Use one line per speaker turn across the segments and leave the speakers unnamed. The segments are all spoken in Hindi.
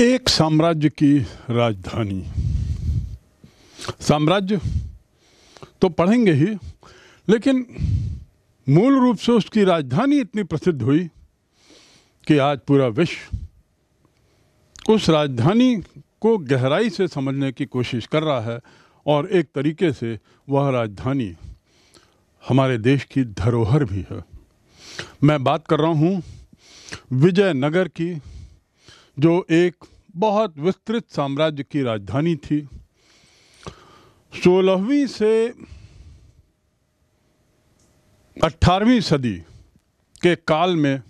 एक साम्राज्य की राजधानी साम्राज्य तो पढ़ेंगे ही लेकिन मूल रूप से उसकी राजधानी इतनी प्रसिद्ध हुई कि आज पूरा विश्व उस राजधानी को गहराई से समझने की कोशिश कर रहा है और एक तरीके से वह राजधानी हमारे देश की धरोहर भी है मैं बात कर रहा हूँ विजयनगर की जो एक बहुत विस्तृत साम्राज्य की राजधानी थी सोलहवीं से अठारहवीं सदी के काल में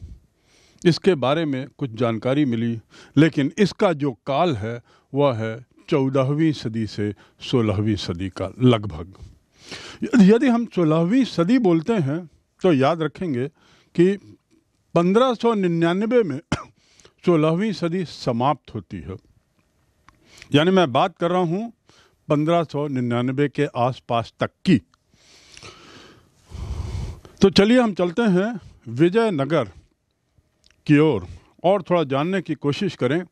इसके बारे में कुछ जानकारी मिली लेकिन इसका जो काल है वह है चौदहवीं सदी से सोलहवीं सदी का लगभग यदि हम सोलहवीं सदी बोलते हैं तो याद रखेंगे कि 1599 में सोलहवीं सदी समाप्त होती है यानी मैं बात कर रहा सौ 1599 के आसपास तक की तो चलिए हम चलते हैं विजयनगर की ओर और, और थोड़ा जानने की कोशिश करें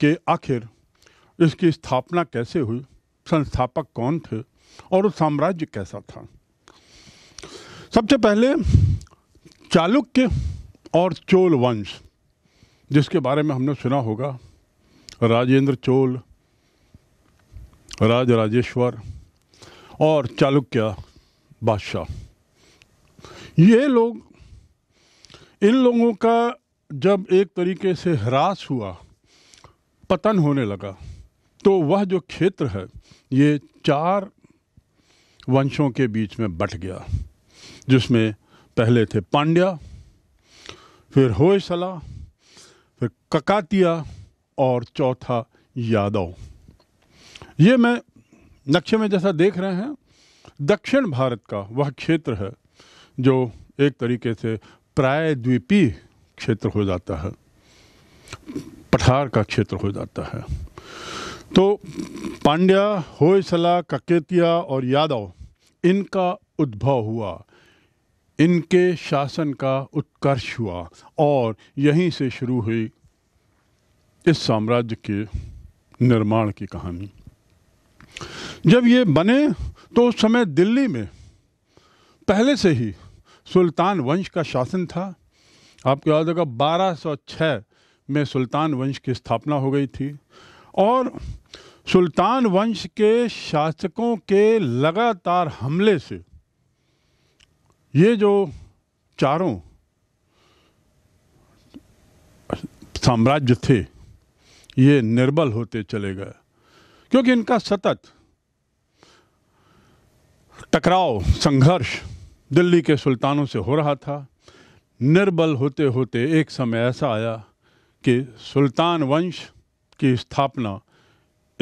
कि आखिर इसकी स्थापना कैसे हुई संस्थापक कौन थे और उस साम्राज्य कैसा था सबसे पहले चालुक्य और चोल वंश जिसके बारे में हमने सुना होगा राजेंद्र चोल राज राजेश्वर और चालुक्य बादशाह ये लोग इन लोगों का जब एक तरीके से ह्रास हुआ पतन होने लगा तो वह जो क्षेत्र है ये चार वंशों के बीच में बट गया जिसमें पहले थे पांड्या फिर होयसला फिर ककातिया और चौथा यादव ये मैं नक्शे में जैसा देख रहे हैं दक्षिण भारत का वह क्षेत्र है जो एक तरीके से प्रायद्वीपीय क्षेत्र हो जाता है पठार का क्षेत्र हो जाता है तो पांड्या होयसला ककेतिया और यादव इनका उद्भव हुआ इनके शासन का उत्कर्ष हुआ और यहीं से शुरू हुई इस साम्राज्य के निर्माण की कहानी जब ये बने तो उस समय दिल्ली में पहले से ही सुल्तान वंश का शासन था आपको याद होगा 1206 में सुल्तान वंश की स्थापना हो गई थी और सुल्तान वंश के शासकों के लगातार हमले से ये जो चारों साम्राज्य थे ये निर्बल होते चले गए क्योंकि इनका सतत टकराव संघर्ष दिल्ली के सुल्तानों से हो रहा था निर्बल होते होते एक समय ऐसा आया कि सुल्तान वंश की स्थापना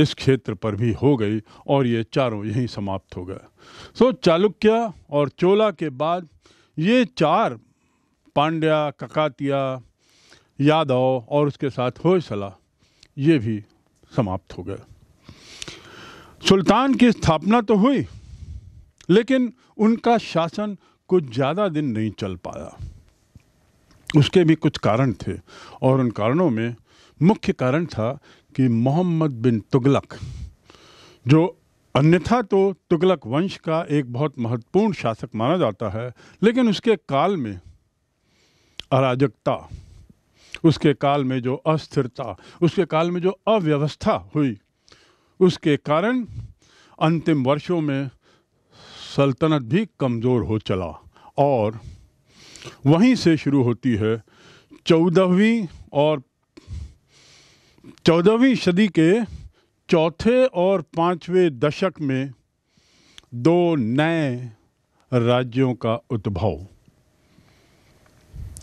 इस क्षेत्र पर भी हो गई और ये चारों यहीं समाप्त हो गए सो चालुक्य और चोला के बाद ये चार पांड्या ककातिया यादव और उसके साथ होयसला ये भी समाप्त हो गए सुल्तान की स्थापना तो हुई लेकिन उनका शासन कुछ ज़्यादा दिन नहीं चल पाया उसके भी कुछ कारण थे और उन कारणों में मुख्य कारण था कि मोहम्मद बिन तुगलक जो अन्यथा तो तुगलक वंश का एक बहुत महत्वपूर्ण शासक माना जाता है लेकिन उसके काल में अराजकता उसके काल में जो अस्थिरता उसके काल में जो अव्यवस्था हुई उसके कारण अंतिम वर्षों में सल्तनत भी कमज़ोर हो चला और वहीं से शुरू होती है चौदहवीं और चौदहवीं सदी के चौथे और पांचवें दशक में दो नए राज्यों का उद्भव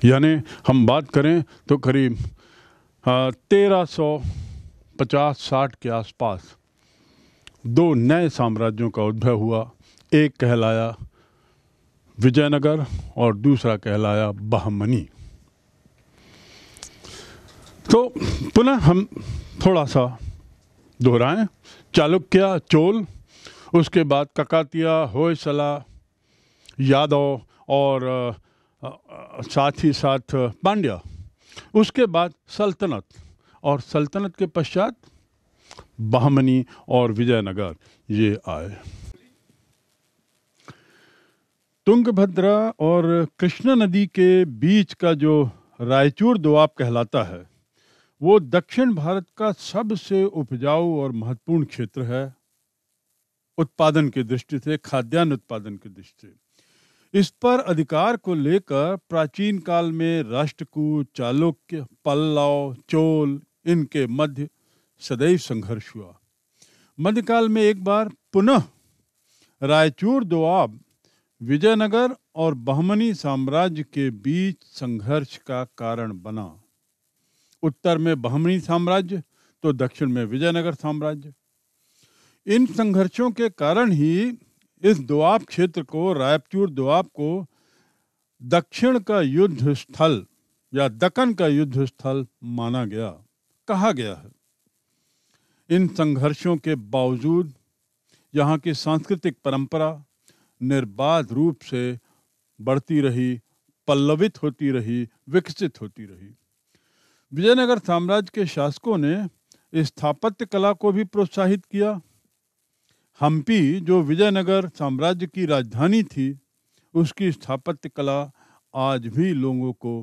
यानी हम बात करें तो करीब तेरह सौ पचास साठ के आसपास दो नए साम्राज्यों का उद्भव हुआ एक कहलाया विजयनगर और दूसरा कहलाया बहमनी तो पुनः हम थोड़ा सा दोहराएं चालुक्य चोल उसके बाद ककातिया होयसला यादव और साथ ही साथ पांड्या उसके बाद सल्तनत और सल्तनत के पश्चात बहमनी और विजयनगर ये आए तुंगभद्रा और कृष्णा नदी के बीच का जो रायचूर दुआब कहलाता है वो दक्षिण भारत का सबसे उपजाऊ और महत्वपूर्ण क्षेत्र है उत्पादन की दृष्टि से खाद्यान्न उत्पादन की दृष्टि से इस पर अधिकार को लेकर प्राचीन काल में राष्ट्रकूट चालुक्य पल्लव चोल इनके मध्य सदैव संघर्ष हुआ मध्यकाल में एक बार पुनः रायचूर दोआब विजयनगर और बहमनी साम्राज्य के बीच संघर्ष का कारण बना उत्तर में बहमनी साम्राज्य तो दक्षिण में विजयनगर साम्राज्य इन संघर्षों के कारण ही इस दुआब क्षेत्र को रायचूर दुआब को दक्षिण का युद्ध स्थल या दक्कन का युद्ध स्थल माना गया कहा गया है इन संघर्षों के बावजूद यहाँ की सांस्कृतिक परंपरा निर्बाध रूप से बढ़ती रही पल्लवित होती रही विकसित होती रही विजयनगर साम्राज्य के शासकों ने स्थापत्य कला को भी प्रोत्साहित किया हम्पी जो विजयनगर साम्राज्य की राजधानी थी उसकी स्थापत्य कला आज भी लोगों को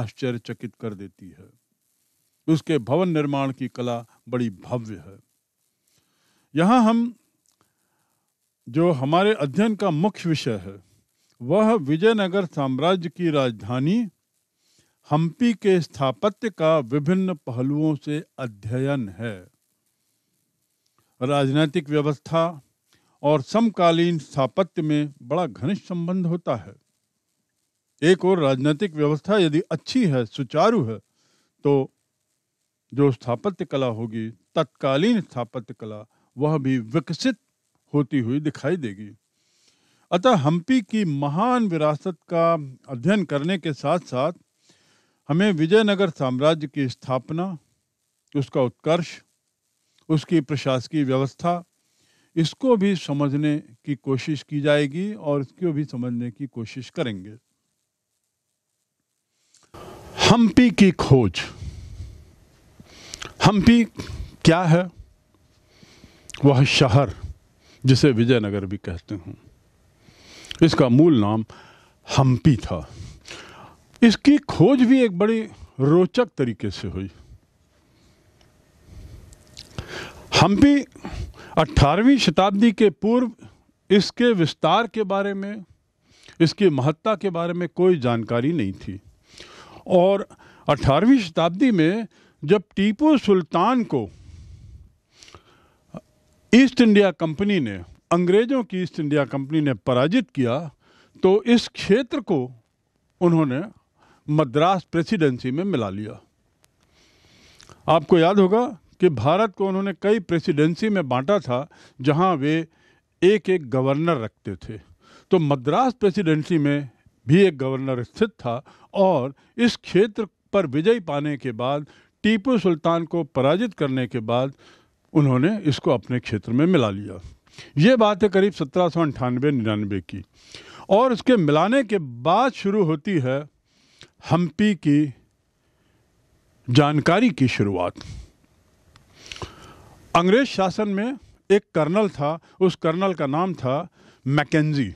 आश्चर्यचकित कर देती है उसके भवन निर्माण की कला बड़ी भव्य है यहाँ हम जो हमारे अध्ययन का मुख्य विषय है वह विजयनगर साम्राज्य की राजधानी हम्पी के स्थापत्य का विभिन्न पहलुओं से अध्ययन है राजनीतिक व्यवस्था और समकालीन स्थापत्य में बड़ा घनिष्ठ संबंध होता है एक और राजनीतिक व्यवस्था यदि अच्छी है सुचारू है तो जो स्थापत्य कला होगी तत्कालीन स्थापत्य कला वह भी विकसित होती हुई दिखाई देगी अतः हम्पी की महान विरासत का अध्ययन करने के साथ साथ हमें विजयनगर साम्राज्य की स्थापना उसका उत्कर्ष उसकी प्रशासकीय व्यवस्था इसको भी समझने की कोशिश की जाएगी और इसको भी समझने की कोशिश करेंगे हम्पी की खोज हम्पी क्या है वह शहर जिसे विजयनगर भी कहते हैं इसका मूल नाम हम्पी था इसकी खोज भी एक बड़ी रोचक तरीके से हुई हम भी 18वीं शताब्दी के पूर्व इसके विस्तार के बारे में इसकी महत्ता के बारे में कोई जानकारी नहीं थी और 18वीं शताब्दी में जब टीपू सुल्तान को ईस्ट इंडिया कंपनी ने अंग्रेज़ों की ईस्ट इंडिया कंपनी ने पराजित किया तो इस क्षेत्र को उन्होंने मद्रास प्रेसिडेंसी में मिला लिया आपको याद होगा कि भारत को उन्होंने कई प्रेसिडेंसी में बांटा था जहां वे एक एक गवर्नर रखते थे तो मद्रास प्रेसिडेंसी में भी एक गवर्नर स्थित था और इस क्षेत्र पर विजय पाने के बाद टीपू सुल्तान को पराजित करने के बाद उन्होंने इसको अपने क्षेत्र में मिला लिया ये बात है करीब सत्रह सौ अंठानवे निन्यानवे की और इसके मिलाने के बाद शुरू होती है हम्पी की जानकारी की शुरुआत अंग्रेज शासन में एक कर्नल था उस कर्नल का नाम था मैकेजी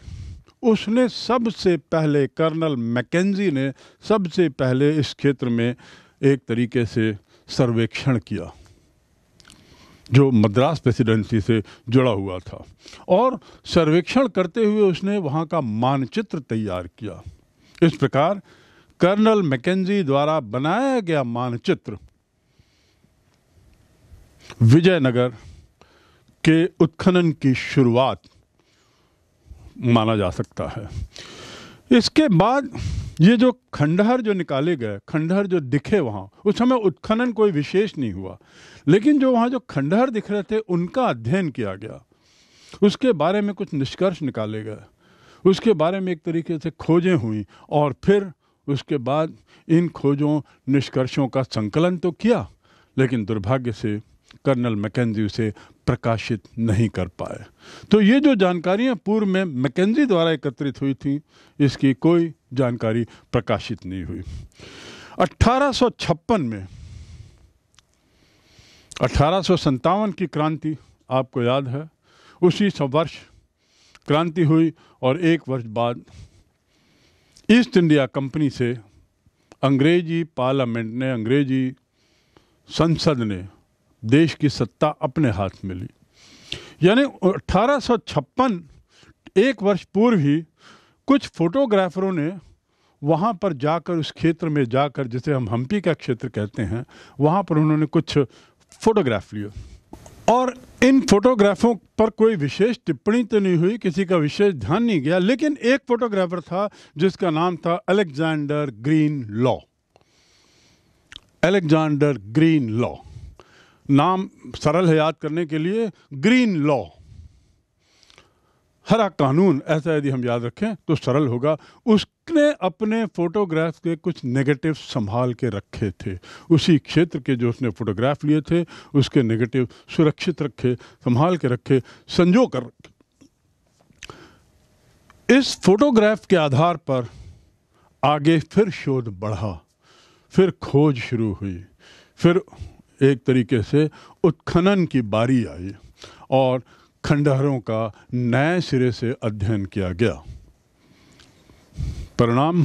उसने सबसे पहले कर्नल मैकेजी ने सबसे पहले इस क्षेत्र में एक तरीके से सर्वेक्षण किया जो मद्रास प्रेसिडेंसी से जुड़ा हुआ था और सर्वेक्षण करते हुए उसने वहाँ का मानचित्र तैयार किया इस प्रकार कर्नल मैकेजी द्वारा बनाया गया मानचित्र विजयनगर के उत्खनन की शुरुआत माना जा सकता है इसके बाद ये जो खंडहर जो निकाले गए खंडहर जो दिखे वहाँ उस समय उत्खनन कोई विशेष नहीं हुआ लेकिन जो वहाँ जो खंडहर दिख रहे थे उनका अध्ययन किया गया उसके बारे में कुछ निष्कर्ष निकाले गए उसके बारे में एक तरीके से खोजें हुई और फिर उसके बाद इन खोजों निष्कर्षों का संकलन तो किया लेकिन दुर्भाग्य से कर्नल मैकेजी उसे प्रकाशित नहीं कर पाए तो ये जो जानकारियां पूर्व में मैकेजी द्वारा एकत्रित हुई थी इसकी कोई जानकारी प्रकाशित नहीं हुई 1856 में अठारह की क्रांति आपको याद है उसी वर्ष क्रांति हुई और एक वर्ष बाद ईस्ट इंडिया कंपनी से अंग्रेजी पार्लियामेंट ने अंग्रेजी संसद ने देश की सत्ता अपने हाथ में ली यानी अठारह एक वर्ष पूर्व ही कुछ फोटोग्राफरों ने वहाँ पर जाकर उस क्षेत्र में जाकर जिसे हम हम्पी का क्षेत्र कहते हैं वहाँ पर उन्होंने कुछ फोटोग्राफ लिए और इन फोटोग्राफों पर कोई विशेष टिप्पणी तो नहीं हुई किसी का विशेष ध्यान नहीं गया लेकिन एक फोटोग्राफर था जिसका नाम था Alexander Greenlaw Alexander Greenlaw नाम सरल है याद करने के लिए ग्रीन लॉ हरा कानून ऐसा यदि हम याद रखें तो सरल होगा उसने अपने फोटोग्राफ के कुछ नेगेटिव संभाल के रखे थे उसी क्षेत्र के जो उसने फोटोग्राफ लिए थे उसके नेगेटिव सुरक्षित रखे संभाल के रखे संजो कर रखे इस फोटोग्राफ के आधार पर आगे फिर शोध बढ़ा फिर खोज शुरू हुई फिर एक तरीके से उत्खनन की बारी आई और खंडहरों का नए सिरे से अध्ययन किया गया परिणाम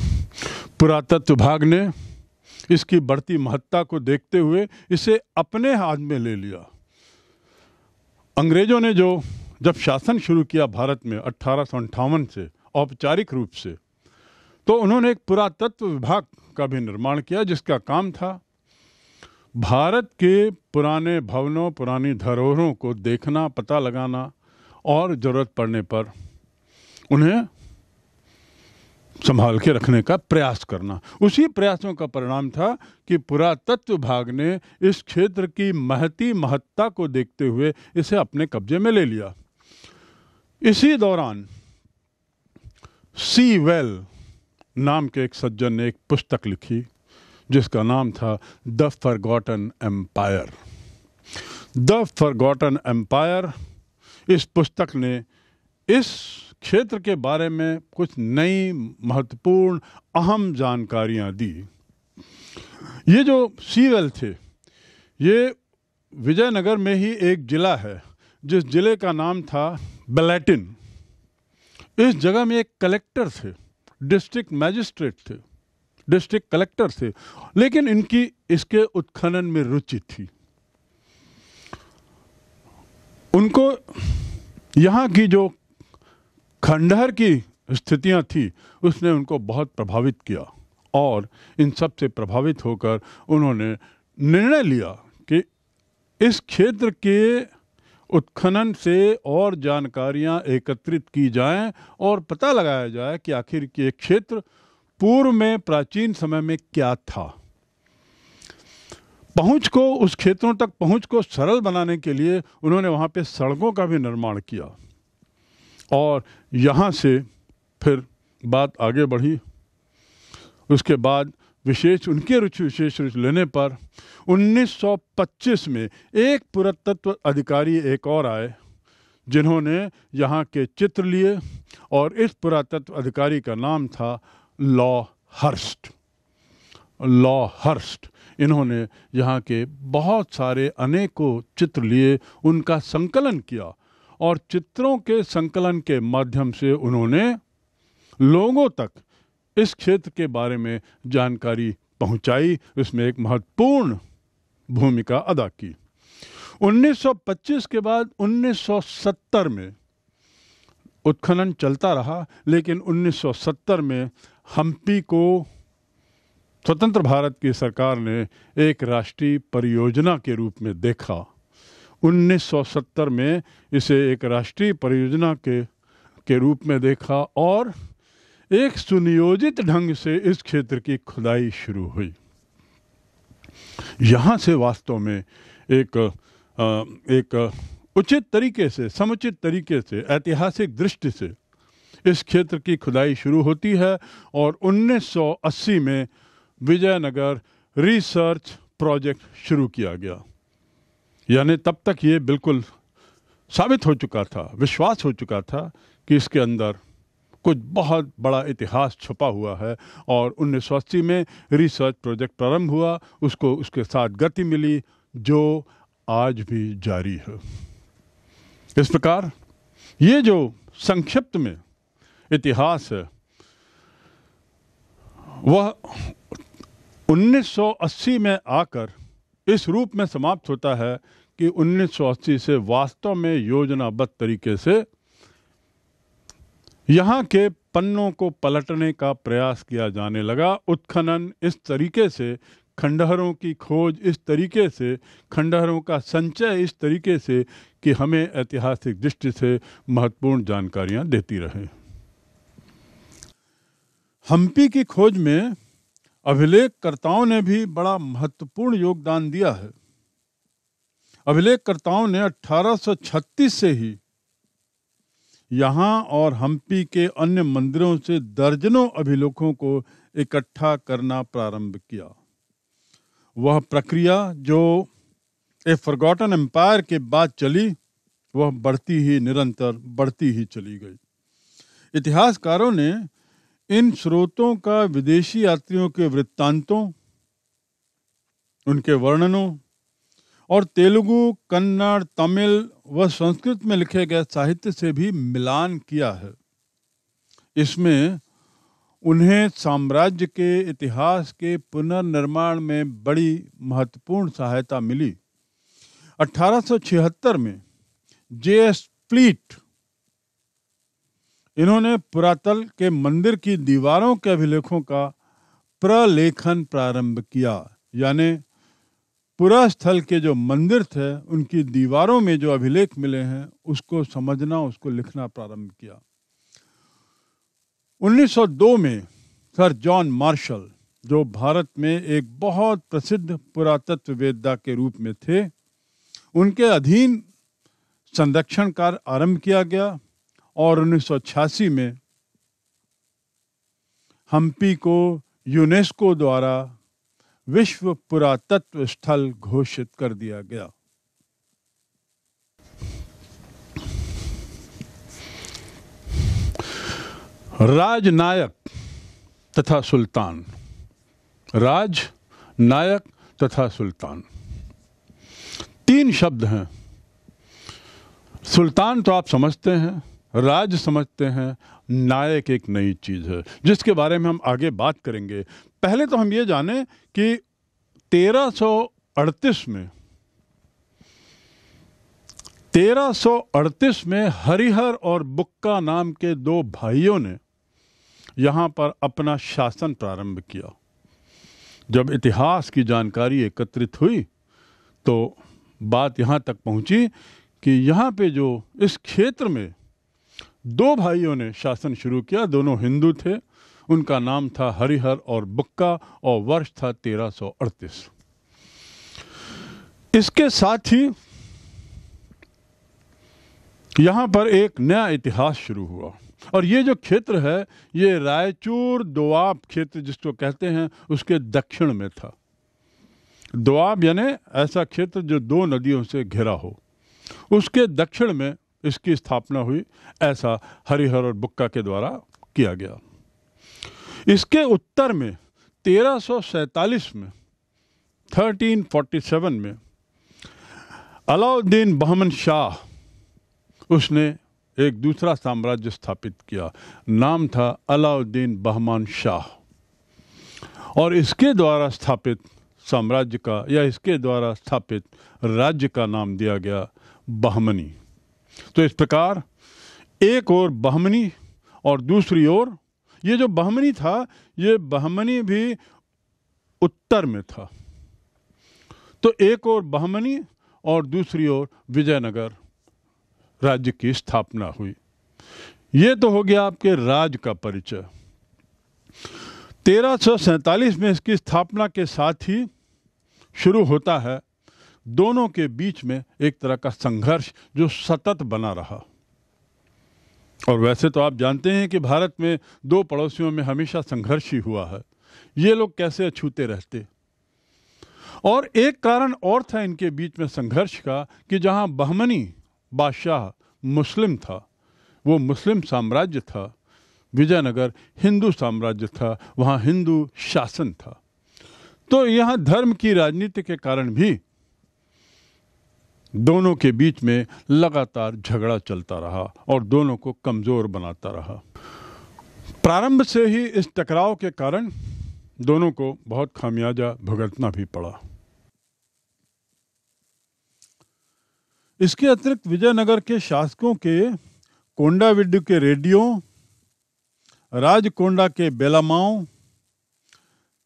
पुरातत्व भाग ने इसकी बढ़ती महत्ता को देखते हुए इसे अपने हाथ में ले लिया अंग्रेजों ने जो जब शासन शुरू किया भारत में अट्ठारह से औपचारिक रूप से तो उन्होंने एक पुरातत्व विभाग का भी निर्माण किया जिसका काम था भारत के पुराने भवनों पुरानी धरोहरों को देखना पता लगाना और ज़रूरत पड़ने पर उन्हें संभाल के रखने का प्रयास करना उसी प्रयासों का परिणाम था कि पुरातत्व भाग ने इस क्षेत्र की महती महत्ता को देखते हुए इसे अपने कब्जे में ले लिया इसी दौरान सी वेल नाम के एक सज्जन ने एक पुस्तक लिखी जिसका नाम था the forgotten empire the forgotten empire इस पुस्तक ने इस क्षेत्र के बारे में कुछ नई महत्वपूर्ण अहम जानकारियां दी ये जो सीवेल थे ये विजयनगर में ही एक ज़िला है जिस ज़िले का नाम था बलेटिन इस जगह में एक कलेक्टर थे डिस्ट्रिक्ट मैजिस्ट्रेट थे डिस्ट्रिक्ट कलेक्टर थे लेकिन इनकी इसके उत्खनन में रुचि थी उनको यहाँ की जो खंडहर की स्थितियाँ थी उसने उनको बहुत प्रभावित किया और इन सब से प्रभावित होकर उन्होंने निर्णय लिया कि इस क्षेत्र के उत्खनन से और जानकारियां एकत्रित की जाएं और पता लगाया जाए कि आखिर ये क्षेत्र पूर्व में प्राचीन समय में क्या था पहुंच को उस क्षेत्रों तक पहुंच को सरल बनाने के लिए उन्होंने वहां पे सड़कों का भी निर्माण किया और यहां से फिर बात आगे बढ़ी उसके बाद विशेष उनके रुचि विशेष रुचि लेने पर 1925 में एक पुरातत्व अधिकारी एक और आए जिन्होंने यहाँ के चित्र लिए और इस पुरातत्व अधिकारी का नाम था लॉ हर्स्ट लॉ हर्स्ट इन्होंने यहाँ के बहुत सारे अनेकों चित्र लिए उनका संकलन किया और चित्रों के संकलन के माध्यम से उन्होंने लोगों तक इस क्षेत्र के बारे में जानकारी पहुंचाई इसमें एक महत्वपूर्ण भूमिका अदा की 1925 के बाद 1970 में उत्खनन चलता रहा लेकिन 1970 में हम्पी को स्वतंत्र भारत की सरकार ने एक राष्ट्रीय परियोजना के रूप में देखा 1970 में इसे एक राष्ट्रीय परियोजना के के रूप में देखा और एक सुनियोजित ढंग से इस क्षेत्र की खुदाई शुरू हुई यहाँ से वास्तव में एक एक उचित तरीके से समुचित तरीके से ऐतिहासिक दृष्टि से इस क्षेत्र की खुदाई शुरू होती है और 1980 में विजयनगर रिसर्च प्रोजेक्ट शुरू किया गया यानी तब तक ये बिल्कुल साबित हो चुका था विश्वास हो चुका था कि इसके अंदर कुछ बहुत बड़ा इतिहास छुपा हुआ है और अस्सी में रिसर्च प्रोजेक्ट प्रारंभ हुआ उसको उसके साथ गति मिली जो आज भी जारी है इस प्रकार ये जो संक्षिप्त में इतिहास है वह 1980 में आकर इस रूप में समाप्त होता है कि 1980 से वास्तव में योजनाबद्ध तरीके से यहाँ के पन्नों को पलटने का प्रयास किया जाने लगा उत्खनन इस तरीके से खंडहरों की खोज इस तरीके से खंडहरों का संचय इस तरीके से कि हमें ऐतिहासिक दृष्टि से महत्वपूर्ण जानकारियाँ देती रहें हम्पी की खोज में अभिलेखकर्ताओं ने भी बड़ा महत्वपूर्ण योगदान दिया है अभिलेखकर्ताओं ने 1836 से ही यहाँ और हम्पी के अन्य मंदिरों से दर्जनों अभिलेखों को इकट्ठा करना प्रारंभ किया वह प्रक्रिया जो ए फॉरगॉटन एम्पायर के बाद चली वह बढ़ती ही निरंतर बढ़ती ही चली गई इतिहासकारों ने इन स्रोतों का विदेशी यात्रियों के वृत्तांतों उनके वर्णनों और तेलुगु कन्नड़ तमिल व संस्कृत में लिखे गए साहित्य से भी मिलान किया है इसमें उन्हें साम्राज्य के इतिहास के पुनर्निर्माण में बड़ी महत्वपूर्ण सहायता मिली 1876 में जे एस फ्लीट इन्होंने पुरातल के मंदिर की दीवारों के अभिलेखों का प्रलेखन प्रारंभ किया यानी पुरास्थल के जो मंदिर थे उनकी दीवारों में जो अभिलेख मिले हैं उसको समझना उसको लिखना प्रारंभ किया 1902 में सर जॉन मार्शल जो भारत में एक बहुत प्रसिद्ध पुरातत्व वेदा के रूप में थे उनके अधीन संरक्षण कार्य आरंभ किया गया और उन्नीस में हम्पी को यूनेस्को द्वारा विश्व पुरातत्व स्थल घोषित कर दिया गया राजनायक तथा सुल्तान राज नायक तथा सुल्तान तीन शब्द हैं सुल्तान तो आप समझते हैं राज समझते हैं नायक एक नई चीज़ है जिसके बारे में हम आगे बात करेंगे पहले तो हम ये जाने कि 1338 में 1338 में हरिहर और बुक्का नाम के दो भाइयों ने यहाँ पर अपना शासन प्रारंभ किया जब इतिहास की जानकारी एकत्रित हुई तो बात यहाँ तक पहुँची कि यहाँ पे जो इस क्षेत्र में दो भाइयों ने शासन शुरू किया दोनों हिंदू थे उनका नाम था हरिहर और बुक्का और वर्ष था 1338 इसके साथ ही यहां पर एक नया इतिहास शुरू हुआ और ये जो क्षेत्र है ये रायचूर दोआब क्षेत्र जिसको कहते हैं उसके दक्षिण में था दोआब यानी ऐसा क्षेत्र जो दो नदियों से घिरा हो उसके दक्षिण में इसकी स्थापना हुई ऐसा हरिहर और बुक्का के द्वारा किया गया इसके उत्तर में तेरह में 1347 में अलाउद्दीन बहमन शाह उसने एक दूसरा साम्राज्य स्थापित किया नाम था अलाउद्दीन बहमान शाह और इसके द्वारा स्थापित साम्राज्य का या इसके द्वारा स्थापित राज्य का नाम दिया गया बहमनी तो इस प्रकार एक और बहमनी और दूसरी ओर ये जो बहमनी था ये बहमनी भी उत्तर में था तो एक और बहमनी और दूसरी ओर विजयनगर राज्य की स्थापना हुई ये तो हो गया आपके राज का परिचय तेरह में इसकी स्थापना के साथ ही शुरू होता है दोनों के बीच में एक तरह का संघर्ष जो सतत बना रहा और वैसे तो आप जानते हैं कि भारत में दो पड़ोसियों में हमेशा संघर्ष ही हुआ है ये लोग कैसे अछूते रहते और एक कारण और था इनके बीच में संघर्ष का कि जहां बहमनी बादशाह मुस्लिम था वो मुस्लिम साम्राज्य था विजयनगर हिंदू साम्राज्य था वहां हिंदू शासन था तो यहां धर्म की राजनीति के कारण भी दोनों के बीच में लगातार झगड़ा चलता रहा और दोनों को कमज़ोर बनाता रहा प्रारंभ से ही इस टकराव के कारण दोनों को बहुत खामियाजा भुगतना भी पड़ा इसके अतिरिक्त विजयनगर के शासकों के कोंडाविड्डू के रेडियो राजकोंडा के बेलामाओं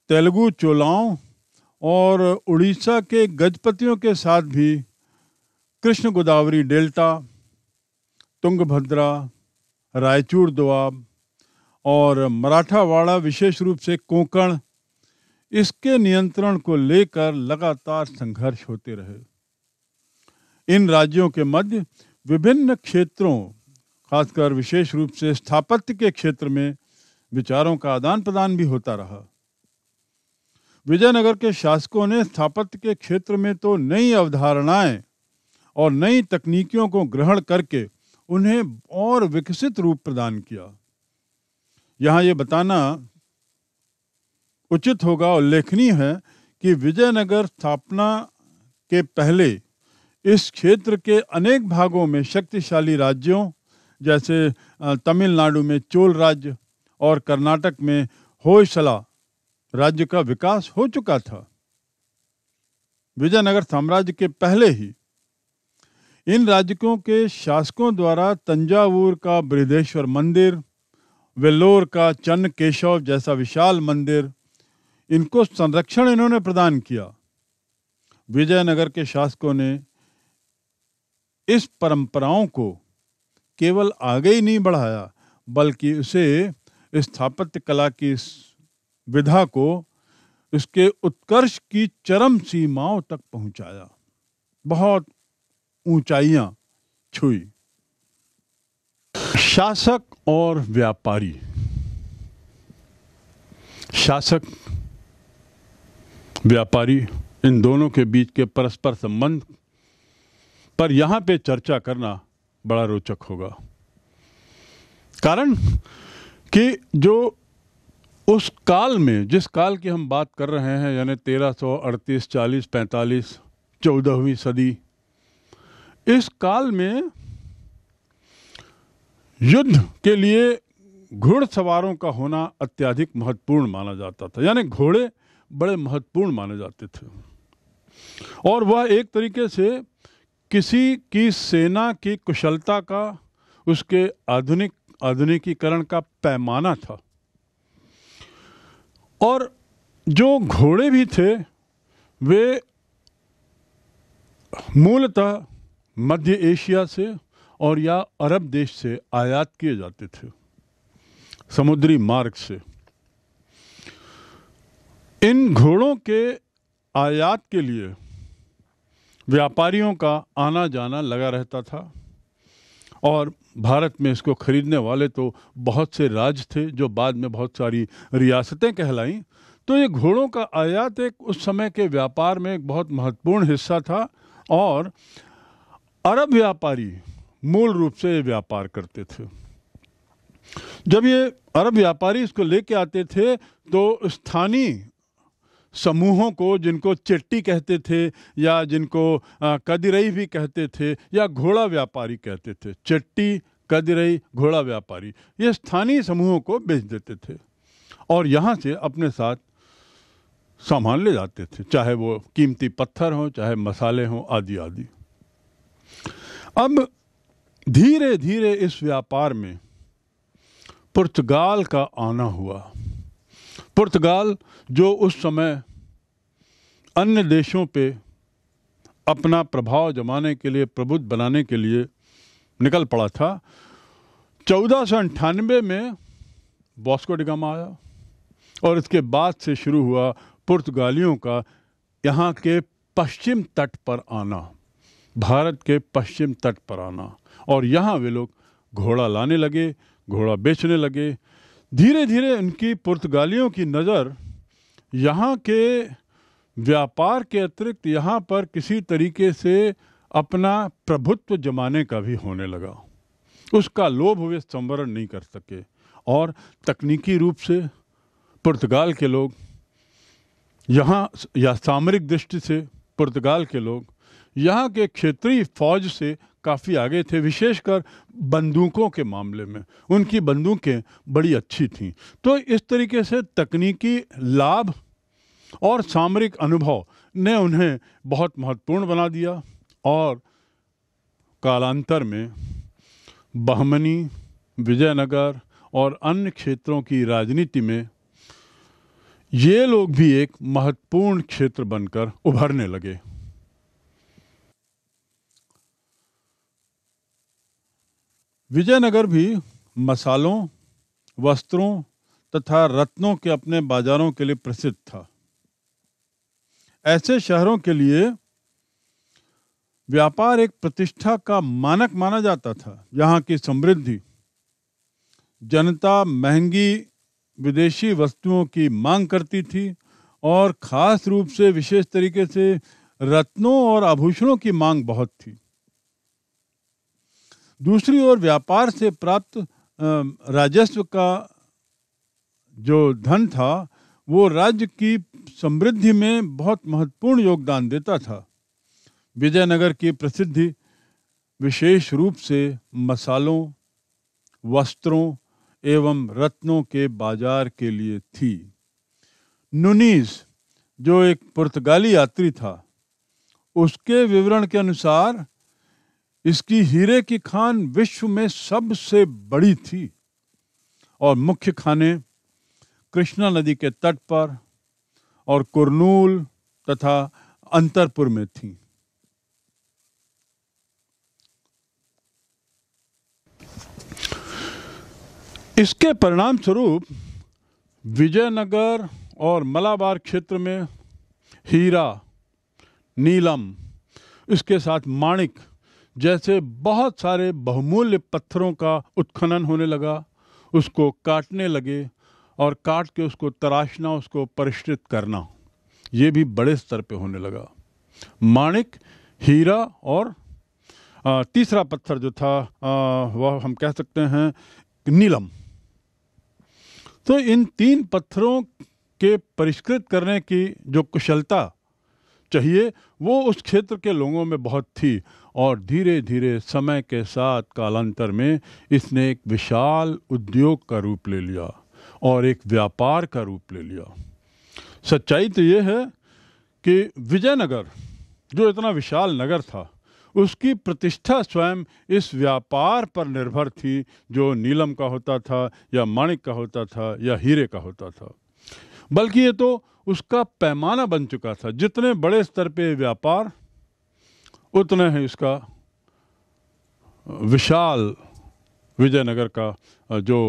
तेलुगु चोलाओं और उड़ीसा के गजपतियों के साथ भी कृष्ण गोदावरी डेल्टा तुंगभद्रा रायचूर दुआब और मराठावाड़ा विशेष रूप से कोंकण इसके नियंत्रण को लेकर लगातार संघर्ष होते रहे इन राज्यों के मध्य विभिन्न क्षेत्रों खासकर विशेष रूप से स्थापत्य के क्षेत्र में विचारों का आदान प्रदान भी होता रहा विजयनगर के शासकों ने स्थापत्य के क्षेत्र में तो नई अवधारणाएं और नई तकनीकियों को ग्रहण करके उन्हें और विकसित रूप प्रदान किया यहाँ ये बताना उचित होगा उल्लेखनीय है कि विजयनगर स्थापना के पहले इस क्षेत्र के अनेक भागों में शक्तिशाली राज्यों जैसे तमिलनाडु में चोल राज्य और कर्नाटक में होयसला राज्य का विकास हो चुका था विजयनगर साम्राज्य के पहले ही इन राजकों के शासकों द्वारा तंजावूर का बृहदेश्वर मंदिर वेल्लोर का चन्न केशव जैसा विशाल मंदिर इनको संरक्षण इन्होंने प्रदान किया विजयनगर के शासकों ने इस परंपराओं को केवल आगे ही नहीं बढ़ाया बल्कि उसे स्थापत्य कला की विधा को उसके उत्कर्ष की चरम सीमाओं तक पहुंचाया बहुत ऊंचाइयां छुई शासक और व्यापारी शासक व्यापारी इन दोनों के बीच के परस्पर संबंध पर यहां पे चर्चा करना बड़ा रोचक होगा कारण कि जो उस काल में जिस काल की हम बात कर रहे हैं यानी 1338, 40, 45, चौदहवीं सदी इस काल में युद्ध के लिए घुड़सवारों का होना अत्याधिक महत्वपूर्ण माना जाता था यानी घोड़े बड़े महत्वपूर्ण माने जाते थे और वह एक तरीके से किसी की सेना की कुशलता का उसके आधुनिक आधुनिकीकरण का पैमाना था और जो घोड़े भी थे वे मूलतः मध्य एशिया से और या अरब देश से आयात किए जाते थे समुद्री मार्ग से इन घोड़ों के आयात के लिए व्यापारियों का आना जाना लगा रहता था और भारत में इसको खरीदने वाले तो बहुत से राज थे जो बाद में बहुत सारी रियासतें कहलाईं तो ये घोड़ों का आयात एक उस समय के व्यापार में एक बहुत महत्वपूर्ण हिस्सा था और अरब व्यापारी मूल रूप से ये व्यापार करते थे जब ये अरब व्यापारी इसको लेके आते थे तो स्थानीय समूहों को जिनको चेट्टी कहते थे या जिनको कदिरई भी कहते थे या घोड़ा व्यापारी कहते थे चेट्टी कदिरई घोड़ा व्यापारी ये स्थानीय समूहों को बेच देते थे और यहाँ से अपने साथ सामान ले जाते थे चाहे वो कीमती पत्थर हों चाहे मसाले हों आदि आदि अब धीरे धीरे इस व्यापार में पुर्तगाल का आना हुआ पुर्तगाल जो उस समय अन्य देशों पे अपना प्रभाव जमाने के लिए प्रबुद्ध बनाने के लिए निकल पड़ा था चौदह सौ अंठानवे में बॉस्को डिगामा आया और इसके बाद से शुरू हुआ पुर्तगालियों का यहाँ के पश्चिम तट पर आना भारत के पश्चिम तट पर आना और यहाँ वे लोग घोड़ा लाने लगे घोड़ा बेचने लगे धीरे धीरे उनकी पुर्तगालियों की नज़र यहाँ के व्यापार के अतिरिक्त यहाँ पर किसी तरीके से अपना प्रभुत्व जमाने का भी होने लगा उसका लोभ वे संवरण नहीं कर सके और तकनीकी रूप से पुर्तगाल के लोग यहाँ या सामरिक दृष्टि से पुर्तगाल के लोग यहाँ के क्षेत्रीय फौज से काफ़ी आगे थे विशेषकर बंदूकों के मामले में उनकी बंदूकें बड़ी अच्छी थीं तो इस तरीके से तकनीकी लाभ और सामरिक अनुभव ने उन्हें बहुत महत्वपूर्ण बना दिया और कालांतर में बहमनी विजयनगर और अन्य क्षेत्रों की राजनीति में ये लोग भी एक महत्वपूर्ण क्षेत्र बनकर उभरने लगे विजयनगर भी मसालों वस्त्रों तथा रत्नों के अपने बाजारों के लिए प्रसिद्ध था ऐसे शहरों के लिए व्यापार एक प्रतिष्ठा का मानक माना जाता था यहाँ की समृद्धि जनता महंगी विदेशी वस्तुओं की मांग करती थी और खास रूप से विशेष तरीके से रत्नों और आभूषणों की मांग बहुत थी दूसरी ओर व्यापार से प्राप्त राजस्व का जो धन था वो राज्य की समृद्धि में बहुत महत्वपूर्ण योगदान देता था विजयनगर की प्रसिद्धि विशेष रूप से मसालों वस्त्रों एवं रत्नों के बाजार के लिए थी नुनीस जो एक पुर्तगाली यात्री था उसके विवरण के अनुसार इसकी हीरे की खान विश्व में सबसे बड़ी थी और मुख्य खाने कृष्णा नदी के तट पर और कुरनूल तथा अंतरपुर में थी इसके परिणाम स्वरूप विजयनगर और मलाबार क्षेत्र में हीरा नीलम इसके साथ माणिक जैसे बहुत सारे बहुमूल्य पत्थरों का उत्खनन होने लगा उसको काटने लगे और काट के उसको तराशना उसको परिष्कृत करना ये भी बड़े स्तर पे होने लगा माणिक हीरा और तीसरा पत्थर जो था वह हम कह सकते हैं नीलम तो इन तीन पत्थरों के परिष्कृत करने की जो कुशलता चाहिए वो उस क्षेत्र के लोगों में बहुत थी और धीरे धीरे समय के साथ कालांतर में इसने एक विशाल उद्योग का रूप ले लिया और एक व्यापार का रूप ले लिया सच्चाई तो ये है कि विजयनगर जो इतना विशाल नगर था उसकी प्रतिष्ठा स्वयं इस व्यापार पर निर्भर थी जो नीलम का होता था या माणिक का होता था या हीरे का होता था बल्कि ये तो उसका पैमाना बन चुका था जितने बड़े स्तर पे व्यापार उतना ही उसका विशाल विजयनगर का जो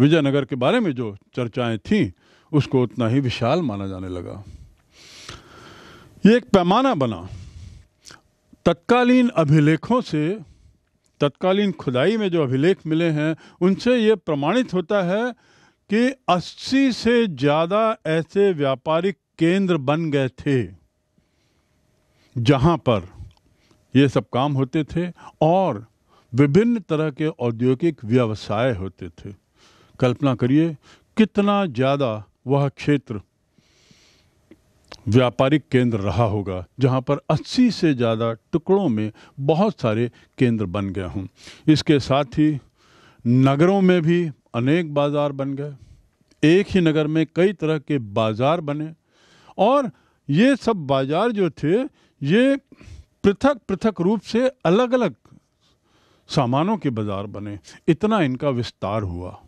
विजयनगर के बारे में जो चर्चाएं थीं उसको उतना ही विशाल माना जाने लगा ये एक पैमाना बना तत्कालीन अभिलेखों से तत्कालीन खुदाई में जो अभिलेख मिले हैं उनसे ये प्रमाणित होता है कि 80 से ज़्यादा ऐसे व्यापारिक केंद्र बन गए थे जहाँ पर ये सब काम होते थे और विभिन्न तरह के औद्योगिक व्यवसाय होते थे कल्पना करिए कितना ज़्यादा वह क्षेत्र व्यापारिक केंद्र रहा होगा जहाँ पर 80 से ज़्यादा टुकड़ों में बहुत सारे केंद्र बन गए हों इसके साथ ही नगरों में भी अनेक बाज़ार बन गए एक ही नगर में कई तरह के बाज़ार बने और ये सब बाज़ार जो थे ये पृथक पृथक रूप से अलग अलग सामानों के बाजार बने इतना इनका विस्तार हुआ